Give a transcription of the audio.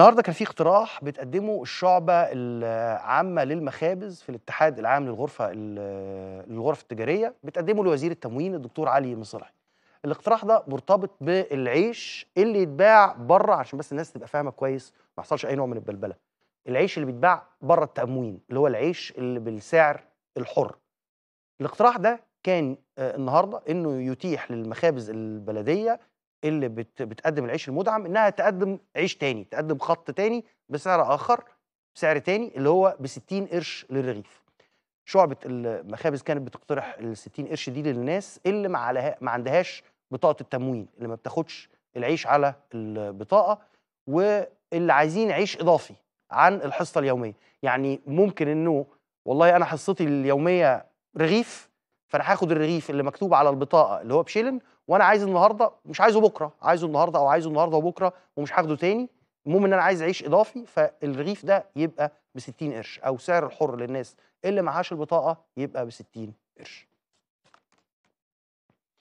النهارده كان في اقتراح بتقدمه الشعبة العامة للمخابز في الاتحاد العام للغرفة للغرف التجارية بتقدمه لوزير التموين الدكتور علي مصالح الاقتراح ده مرتبط بالعيش اللي يتباع بره عشان بس الناس تبقى فاهمة كويس ما يحصلش أي نوع من البلبلة. العيش اللي بيتباع بره التموين اللي هو العيش اللي بالسعر الحر. الاقتراح ده كان آه، النهارده انه يتيح للمخابز البلديه اللي بت بتقدم العيش المدعم انها تقدم عيش تاني تقدم خط تاني بسعر اخر بسعر تاني اللي هو ب 60 قرش للرغيف شعبه المخابز كانت بتقترح ال 60 قرش دي للناس اللي ما عليها ما عندهاش بطاقه التموين اللي ما بتاخدش العيش على البطاقه واللي عايزين عيش اضافي عن الحصه اليوميه يعني ممكن انه والله انا حصتي اليوميه رغيف فانا هاخد الرغيف اللي مكتوب على البطاقه اللي هو بشيلن وانا عايز النهارده مش عايزه بكره عايزه النهارده او عايزه النهارده وبكره ومش هاخده تاني المهم ان انا عايز عيش اضافي فالرغيف ده يبقى ب 60 قرش او سعر الحر للناس اللي معهاش البطاقه يبقى ب 60 قرش